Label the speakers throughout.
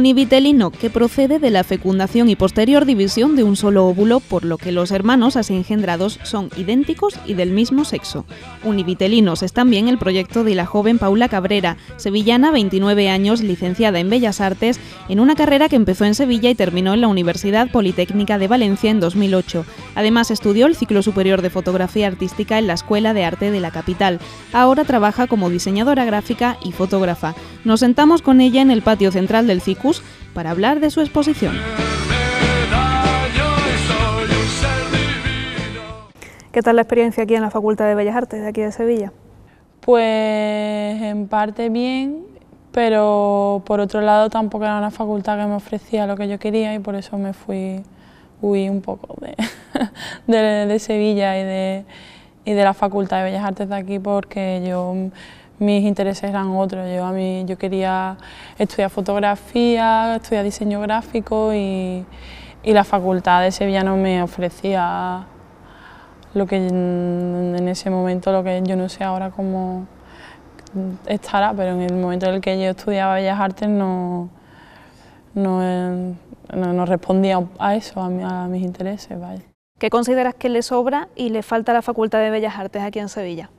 Speaker 1: univitelino, que procede de la fecundación y posterior división de un solo óvulo, por lo que los hermanos así engendrados son idénticos y del mismo sexo. Univitelinos es también el proyecto de la joven Paula Cabrera, sevillana, 29 años, licenciada en Bellas Artes, en una carrera que empezó en Sevilla y terminó en la Universidad Politécnica de Valencia en 2008. Además, estudió el ciclo superior de fotografía artística en la Escuela de Arte de la capital. Ahora trabaja como diseñadora gráfica y fotógrafa. Nos sentamos con ella en el patio central del CICU para hablar de su exposición. ¿Qué tal la experiencia aquí en la Facultad de Bellas Artes de aquí de Sevilla? Pues en parte bien, pero
Speaker 2: por otro lado tampoco era una facultad que me ofrecía lo que yo quería y por eso me fui, huí un poco de, de, Sevilla y de, y de la Facultad de Bellas Artes de aquí porque yo mis intereses eran otros. Yo, a mí, yo quería estudiar fotografía, estudiar diseño gráfico y, la facultad de Sevilla no me ofrecía lo que en ese momento, lo que yo no sé ahora cómo estará, pero en el momento en el que yo estudiaba Bellas Artes no, no, respondía a eso, a, mis intereses.
Speaker 1: ¿Qué consideras que le sobra y le falta a la Facultad de Bellas Artes aquí en Sevilla?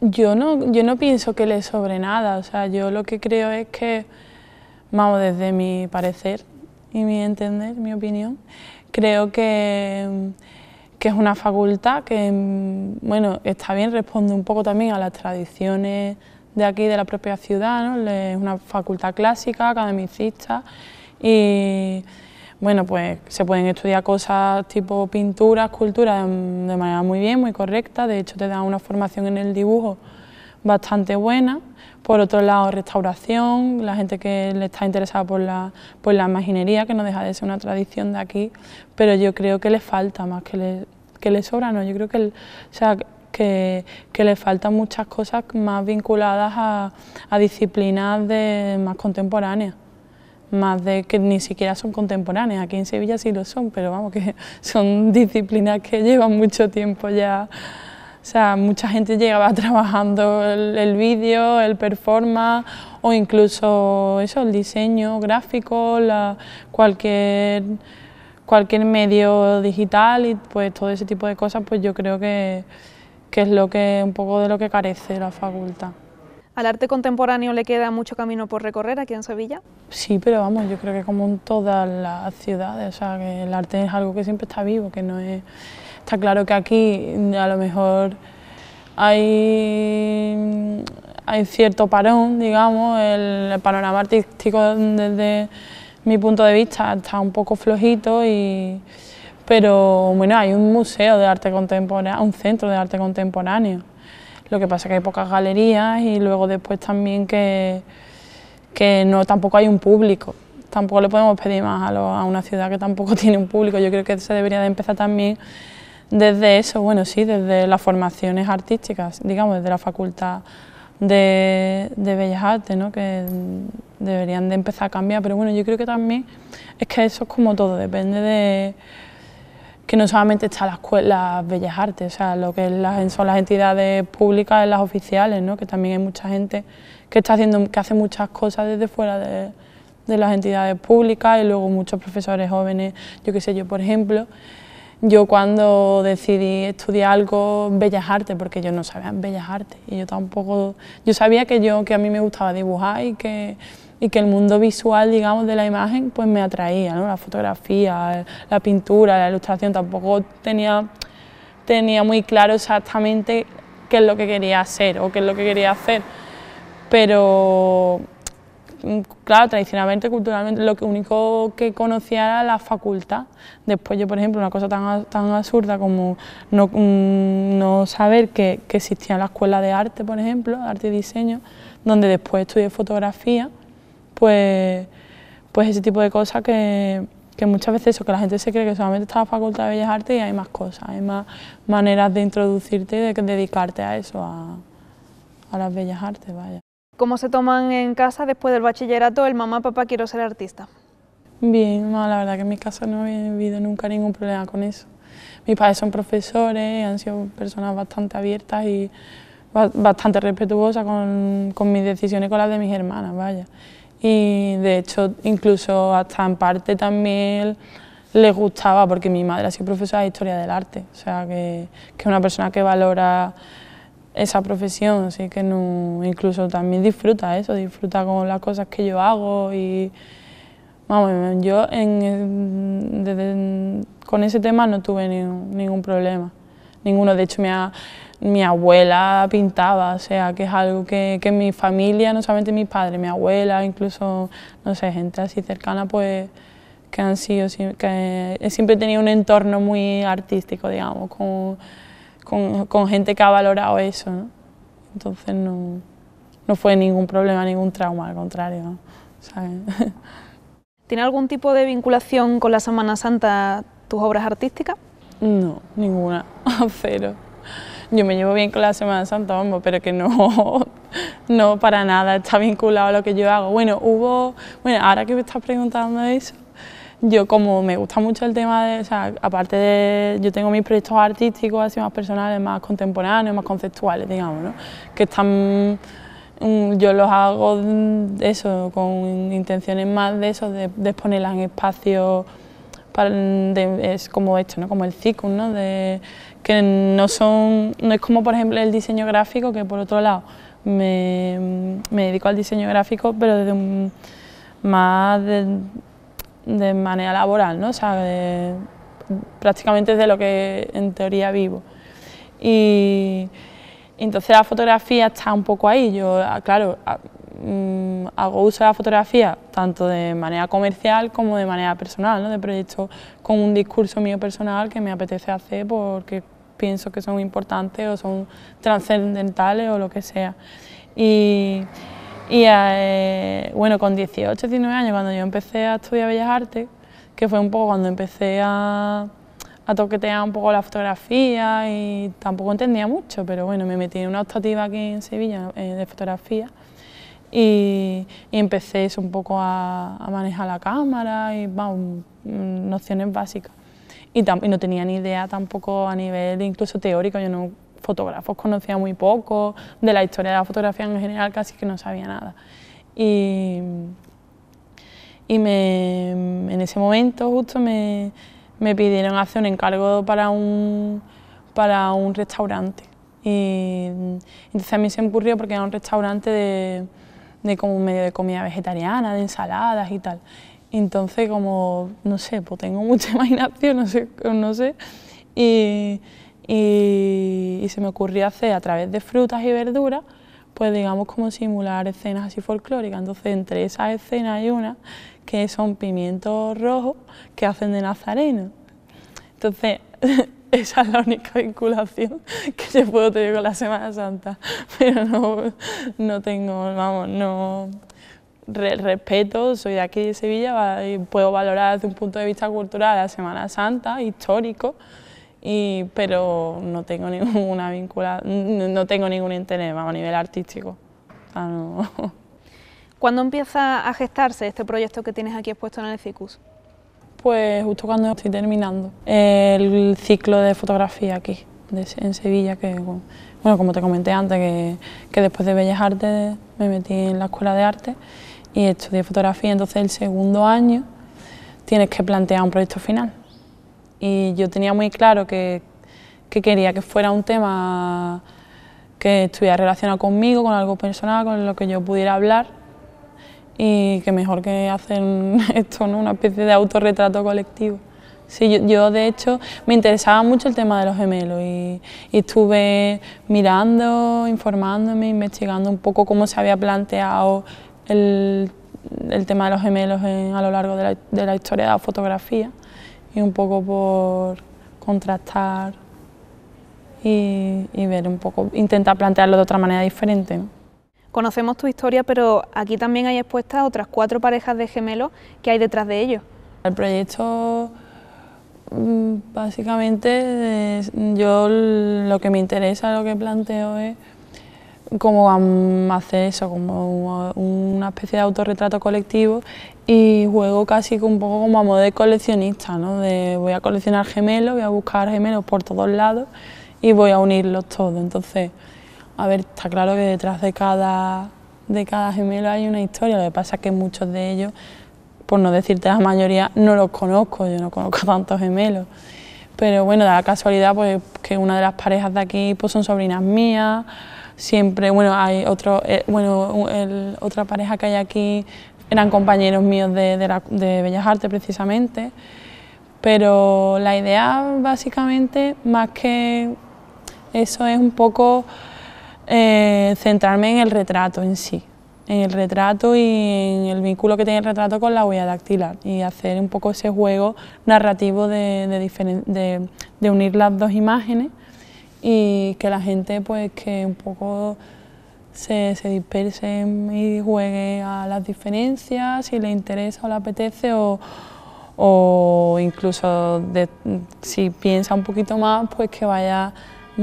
Speaker 2: Yo no, yo no pienso que le sobre nada, o sea, yo lo que creo es que, vamos, desde mi parecer y mi entender, mi opinión, creo que, es una facultad que, bueno, está bien, responde un poco también a las tradiciones de aquí, de la propia ciudad, ¿no? es una facultad clásica, academicista y bueno, pues se pueden estudiar cosas tipo pintura, escultura de manera muy bien, muy correcta, de hecho te da una formación en el dibujo bastante buena. Por otro lado, restauración, la gente que le está interesada por la, la imaginería, que no deja de ser una tradición de aquí, pero yo creo que le falta más que le, que le sobra, no, yo creo que, sea, que, le faltan muchas cosas más vinculadas a, a disciplinas más contemporáneas más de que ni siquiera son contemporáneas, aquí en Sevilla sí lo son, pero vamos, que son disciplinas que llevan mucho tiempo ya, o sea, mucha gente llegaba trabajando el, vídeo, el performance, o incluso eso, el diseño gráfico, cualquier, medio digital y pues todo ese tipo de cosas, pues yo creo que, que es lo que, un poco
Speaker 1: de lo que carece la facultad. ¿Al arte contemporáneo le queda mucho camino por recorrer aquí en Sevilla?
Speaker 2: Sí, pero vamos, yo creo que como en todas las ciudades, el arte es algo que siempre está vivo, que no es... Está claro que aquí mm, a lo mejor hay, hay cierto parón, digamos, el panorama artístico desde mi punto de vista está un poco flojito y... Pero bueno, hay un museo de arte contemporáneo, un centro de arte contemporáneo. Lo que pasa es que hay pocas galerías y luego después también que, no, tampoco hay un público. Tampoco le podemos pedir más a, una ciudad que tampoco tiene un público. Yo creo que se debería de empezar también desde eso, bueno, sí, desde las formaciones artísticas, digamos, desde la facultad de, de, Bellas Artes, ¿no? que deberían de empezar a cambiar, pero bueno, yo creo que también es que eso es como todo, depende de, que no solamente está las, las bellas artes, o sea, lo que son las entidades públicas, las oficiales, ¿no? que también hay mucha gente que está haciendo, que hace muchas cosas desde fuera de, las entidades públicas y luego muchos profesores jóvenes, yo qué sé, yo por ejemplo, yo cuando decidí estudiar algo Bellas Artes, porque yo no sabía Bellas Artes y yo tampoco, yo sabía que yo, que a mí me gustaba dibujar y que y que el mundo visual, digamos, de la imagen, pues me atraía, La fotografía, la pintura, la ilustración, tampoco tenía, tenía muy claro exactamente qué es lo que quería hacer o qué es lo que quería hacer, pero mm, claro, tradicionalmente, culturalmente, lo único que conocía era la facultad. Después yo, por ejemplo, una cosa tan, absurda como mm, no, saber que, que, existía la escuela de arte, por ejemplo, arte y diseño, donde después estudié fotografía pues, pues ese tipo de cosas que, que muchas veces eso, que la gente se cree que solamente está la Facultad de Bellas Artes y hay más cosas, hay más maneras de introducirte y de dedicarte a eso, a, a las Bellas Artes, vaya.
Speaker 1: ¿Cómo se toman en casa después del bachillerato el mamá, papá, quiero ser artista?
Speaker 2: Bien, no, la verdad que en mi casa no he vivido nunca ningún problema con eso. Mis padres son profesores, han sido personas bastante abiertas y bastante respetuosas con, con mis decisiones, con las de mis hermanas, vaya y de hecho incluso hasta en parte también les gustaba porque mi madre ha sido profesora de Historia del Arte, o sea que, es una persona que valora esa profesión, así que no, incluso también disfruta eso, disfruta con las cosas que yo hago y vamos, yo con ese tema no tuve ningún problema, ninguno, de hecho me ha mi abuela pintaba, o sea, que es algo que, que mi familia, no solamente mi padre, mi abuela, incluso, no sé, gente así cercana, pues que han sido, que siempre he tenido un entorno muy artístico, digamos, con, con, gente que ha valorado eso, ¿no? Entonces no, no, fue ningún problema, ningún trauma, al contrario,
Speaker 1: ¿sabes? ¿Tiene algún tipo de vinculación con la Semana Santa tus obras artísticas?
Speaker 2: No, ninguna,
Speaker 1: cero
Speaker 2: yo me llevo bien con la Semana de Santo, pero que no, no para nada está vinculado a lo que yo hago. Bueno, hubo, bueno, ahora que me estás preguntando eso, yo como me gusta mucho el tema de, o sea, aparte de, yo tengo mis proyectos artísticos así más personales, más contemporáneos, más conceptuales, digamos, ¿no? Que están, mm, yo los hago mm, eso, con intenciones más de eso, de, de exponerlas en espacios es como esto, como el ciclo, ¿no? De, que no son, no es como por ejemplo el diseño gráfico, que por otro lado me, dedico al diseño gráfico, pero desde un, más de, manera laboral, ¿no? o prácticamente de lo que en teoría vivo. Y, entonces la fotografía está un poco ahí, yo, ah, claro, ah, Mm, hago uso de la fotografía tanto de manera comercial como de manera personal, ¿no? de proyectos con un discurso mío personal que me apetece hacer porque pienso que son importantes o son trascendentales o lo que sea. Y, eh, bueno, con 18, 19 años, cuando yo empecé a estudiar Bellas Artes, que fue un poco cuando empecé a, toquetear un poco la fotografía y tampoco entendía mucho, pero bueno, me metí en una optativa aquí en Sevilla eh, de fotografía y, empecé eso un poco a, manejar la cámara y mm, nociones básicas. Y, no tenía ni idea tampoco a nivel incluso teórico, yo no fotógrafos conocía muy poco, de la historia de la fotografía en general casi que no sabía nada. Y, y me, en ese momento justo me, me pidieron hacer un encargo para un, para un restaurante. Y mm, entonces a mí se me ocurrió porque era un restaurante de, de como un medio de comida vegetariana, de ensaladas y tal. Entonces, como, no sé, pues tengo mucha imaginación, no sé, no sé. Y, se me ocurrió hacer a través de frutas y verduras, pues digamos como simular escenas así folclóricas. Entonces, entre esas escenas hay una que son pimientos rojos que hacen de nazareno. Entonces, Esa es la única vinculación que yo puedo tener con la Semana Santa, pero no, tengo, vamos, no respeto, soy de aquí de Sevilla y puedo valorar desde un punto de vista cultural la Semana Santa, histórico, pero no tengo ninguna vincula, no tengo ningún interés vamos, a nivel artístico.
Speaker 1: ¿Cuándo empieza a gestarse este proyecto que tienes aquí expuesto en el CICUS?
Speaker 2: pues justo cuando estoy terminando el ciclo de fotografía aquí, en Sevilla, que bueno, como te comenté antes, que, después de Bellas Artes me metí en la Escuela de Arte y estudié fotografía, entonces el segundo año tienes que plantear un proyecto final. Y yo tenía muy claro que quería que fuera un tema que estuviera relacionado conmigo, con algo personal, con lo que yo pudiera hablar y que mejor que hacer esto, ¿no? una especie de autorretrato colectivo. Sí, yo, de hecho me interesaba mucho el tema de los gemelos y, estuve mirando, informándome, investigando un poco cómo se había planteado el, tema de los gemelos a lo largo de la, historia de la fotografía y un poco por contrastar y, ver un poco, intentar plantearlo de otra manera diferente.
Speaker 1: Conocemos tu historia, pero aquí también hay expuestas otras cuatro parejas de gemelos que hay detrás de ellos.
Speaker 2: El proyecto, mm, básicamente, yo lo que me interesa, lo que planteo es cómo hacer eso, como una especie de autorretrato colectivo y juego casi un poco como a modo de coleccionista, ¿no? de voy a coleccionar gemelos, voy a buscar gemelos por todos lados y voy a unirlos todos. Entonces, a ver, está claro que detrás de cada, de cada gemelo hay una historia, lo que pasa es que muchos de ellos, por no decirte la mayoría, no los conozco, yo no conozco tantos gemelos. Pero bueno, da la casualidad pues, que una de las parejas de aquí pues, son sobrinas mías, siempre, bueno, hay otro, eh, bueno, otra pareja que hay aquí eran compañeros míos de, de Bellas Artes precisamente, pero la idea básicamente, más que eso, es un poco eh, centrarme en el retrato en sí, en el retrato y en el vínculo que tiene el retrato con la huella dactilar y hacer un poco ese juego narrativo de, de, unir las dos imágenes y que la gente pues que un poco se, se disperse y juegue a las diferencias si le interesa o le apetece o, o incluso si piensa un poquito más pues que vaya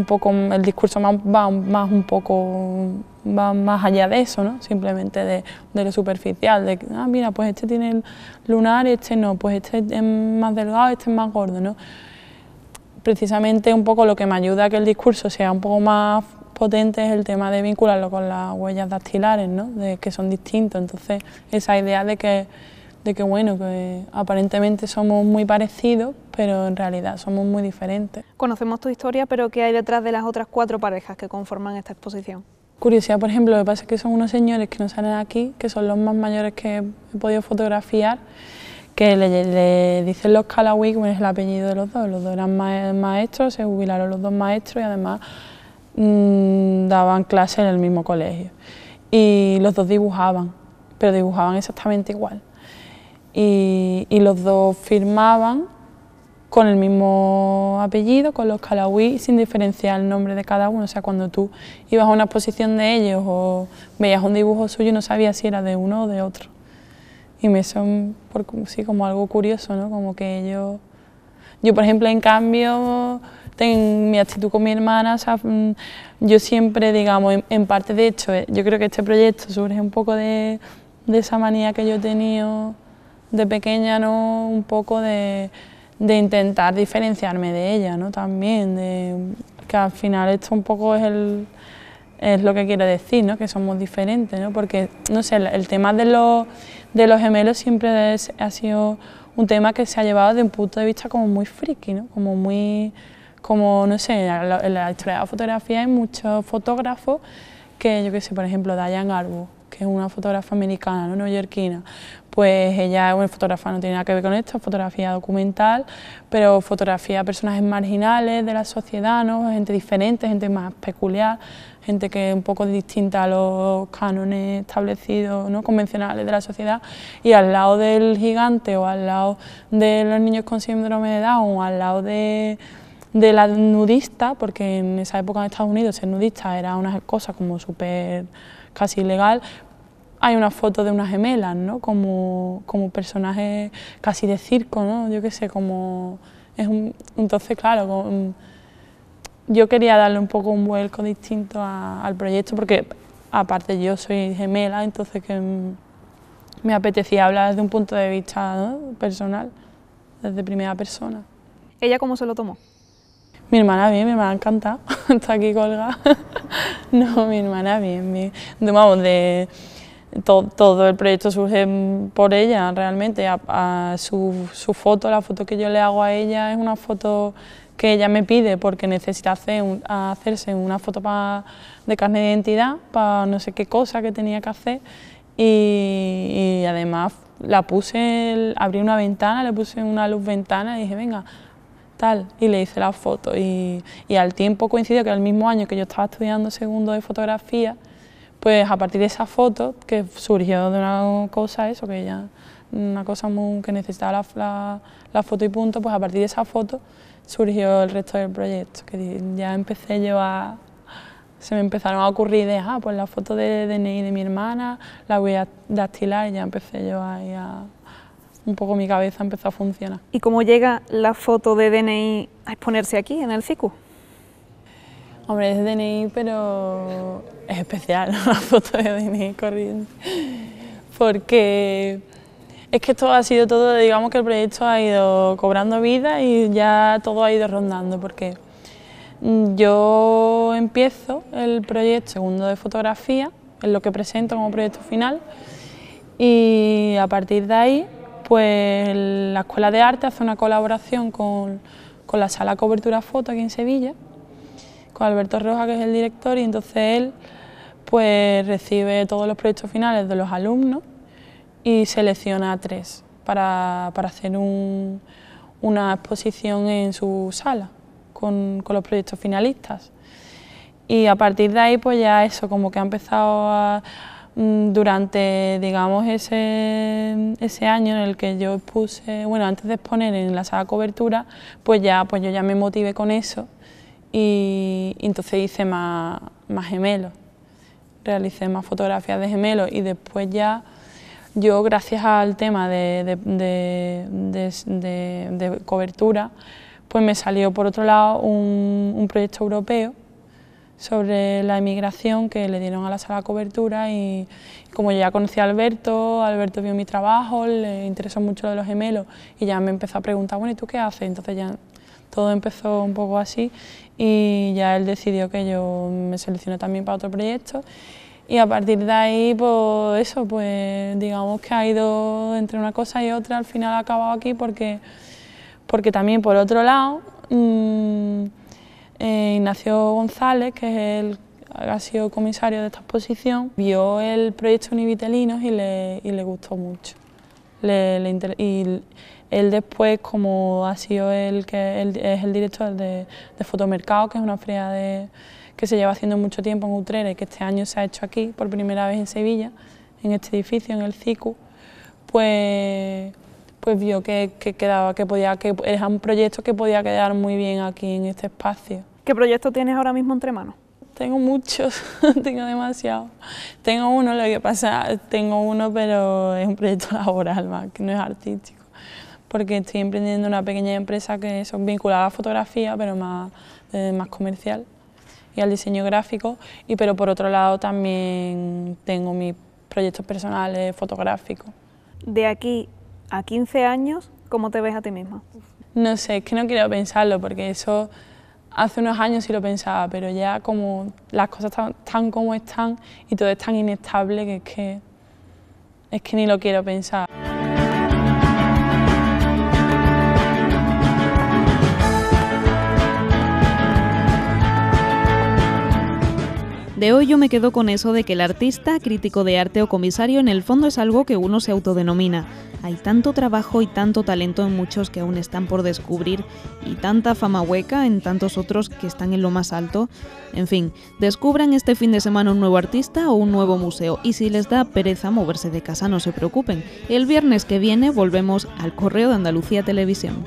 Speaker 2: poco, el discurso más, va más un poco, va más allá de eso, ¿no? Simplemente de, lo superficial, de, ah, mira, pues este tiene el lunar y este no, pues este es más delgado, este es más gordo, ¿no? Precisamente un poco lo que me ayuda a que el discurso sea un poco más potente es el tema de vincularlo con las huellas dactilares, ¿no? De que son distintos, entonces esa idea de
Speaker 1: que de que bueno, que aparentemente somos muy parecidos, pero en realidad somos muy diferentes. Conocemos tu historia, pero ¿qué hay detrás de las otras cuatro parejas que conforman esta exposición?
Speaker 2: Curiosidad, por ejemplo, lo que pasa es que son unos señores que no salen aquí, que son los más mayores que he podido fotografiar, que le, dicen los Callaway, que es el apellido de los dos, los dos eran maestros, se jubilaron los dos maestros y además mm, daban clase en el mismo colegio. Y los dos dibujaban, pero dibujaban exactamente igual y, los dos firmaban con el mismo apellido, con los calawí, sin diferenciar el nombre de cada uno. O sea, cuando tú ibas a una exposición de ellos o veías un dibujo suyo, no sabías si era de uno o de otro. Y me son, sí, como algo curioso, ¿no? Como que ellos... Yo, por ejemplo, en cambio, en mi actitud con mi hermana, mm, yo siempre, digamos, en, parte, de hecho, eh, yo creo que este proyecto surge un poco de esa manía que yo he tenido de pequeña, ¿no? Un poco de, intentar diferenciarme de ella, ¿no? También, de, que al final esto un poco es el, es lo que quiero decir, ¿no? que somos diferentes, ¿no? porque no sé, el, tema de los, de los gemelos siempre ha sido un tema que se ha llevado desde un punto de vista como muy friki, ¿no? como muy, como no sé, en la, historia de la fotografía hay muchos fotógrafos que yo qué sé, por ejemplo, Diane Arbus, que es una fotógrafa americana, no neoyorquina, pues ella es una fotógrafa, no tiene nada que ver con esto, fotografía documental, pero fotografía a personajes marginales de la sociedad, ¿no? gente diferente, gente más peculiar, gente que es un poco distinta a los cánones establecidos, ¿no? convencionales de la sociedad, y al lado del gigante o al lado de los niños con síndrome de Down o al lado de de la nudista, porque en esa época en Estados Unidos ser nudista era una cosa como súper casi ilegal, hay una foto de unas gemelas, ¿no? Como, como personaje casi de circo, ¿no? Yo qué sé, como... Es entonces, claro, mm, yo quería darle un poco un vuelco distinto al proyecto porque aparte yo soy gemela, entonces que mm, me apetecía hablar desde un punto de vista personal, desde primera persona.
Speaker 1: ¿Ella cómo se lo tomó?
Speaker 2: Mi hermana bien, mi hermana encanta, está aquí colgada. no, mi hermana bien, bien. de, todo, el proyecto surge por ella realmente. su, foto, la foto que yo le hago a ella es una foto que ella me pide porque necesita hacerse una foto de carne de identidad para no sé qué cosa que tenía que hacer y, además la puse, abrí una ventana, le puse una luz ventana y dije, venga, y le hice la foto. Y, al tiempo coincidió que al mismo año que yo estaba estudiando segundo de fotografía, pues a partir de esa foto, que surgió de una cosa, eso, que ya una cosa que necesitaba la, foto y punto, pues a partir de esa foto surgió el resto del proyecto, que ya empecé yo a, se me empezaron a ocurrir ideas, ah, pues la foto de y de mi hermana, la voy a dactilar y ya empecé yo a, un poco mi cabeza empezó a funcionar.
Speaker 1: ¿Y cómo llega la foto de DNI a exponerse aquí, en el CICU? Hombre, es DNI, pero
Speaker 2: es especial la foto de DNI corriente, porque es que esto ha sido todo, digamos que el proyecto ha ido cobrando vida y ya todo ha ido rondando, porque yo empiezo el proyecto segundo de fotografía, es lo que presento como proyecto final, y a partir de ahí pues la Escuela de Arte hace una colaboración con, la Sala Cobertura Foto aquí en Sevilla, con Alberto Roja, que es el director, y entonces él pues recibe todos los proyectos finales de los alumnos y selecciona tres para, hacer una exposición en su sala con, con, los proyectos finalistas. Y a partir de ahí pues ya eso, como que ha empezado a, Mm, durante, digamos, ese, año en el que yo puse bueno, antes de exponer en la sala cobertura, pues ya, pues yo ya me motivé con eso y, entonces hice más, más gemelos, realicé más fotografías de gemelos y después ya yo, gracias al tema de, de, cobertura, pues me salió por otro lado un proyecto europeo sobre la emigración que le dieron a la sala cobertura y como ya conocí a Alberto, Alberto vio mi trabajo, le interesó mucho lo de los gemelos y ya me empezó a preguntar, bueno, ¿y tú qué haces? Entonces ya todo empezó un poco así y ya él decidió que yo me seleccioné también para otro proyecto y a partir de ahí, pues eso, pues digamos que ha ido entre una cosa y otra, al final ha acabado aquí porque, porque también por otro lado... Mm, eh, Ignacio González, que es ha sido comisario de esta exposición, vio el proyecto Univitelinos y le, le gustó mucho. y él después, como ha sido el que es el director de, Fotomercado, que es una feria que se lleva haciendo mucho tiempo en Utrera y que este año se ha hecho aquí, por primera vez en Sevilla, en este edificio, en el CICU, pues pues vio que, quedaba, que podía, que era un proyecto que podía quedar muy bien aquí en este espacio.
Speaker 1: ¿Qué proyecto tienes ahora mismo entre manos? Tengo muchos,
Speaker 2: tengo demasiados. Tengo uno, lo que pasa, tengo uno, pero es un proyecto laboral más, que no es artístico, porque estoy emprendiendo una pequeña empresa que es vinculada a fotografía, pero más, eh, más comercial y al diseño gráfico, y pero por otro lado también tengo mis proyectos personales fotográficos.
Speaker 1: De aquí a 15 años, ¿cómo te ves a ti misma?
Speaker 2: No sé, es que no quiero pensarlo porque eso hace unos años sí lo pensaba, pero ya como las cosas están, como están y todo es tan inestable que es que, es que ni lo quiero pensar.
Speaker 1: De hoy yo me quedo con eso de que el artista, crítico de arte o comisario en el fondo es algo que uno se autodenomina. Hay tanto trabajo y tanto talento en muchos que aún están por descubrir y tanta fama hueca en tantos otros que están en lo más alto. En fin, descubran este fin de semana un nuevo artista o un nuevo museo y si les da pereza moverse de casa no se preocupen. El viernes que viene volvemos al correo de Andalucía Televisión.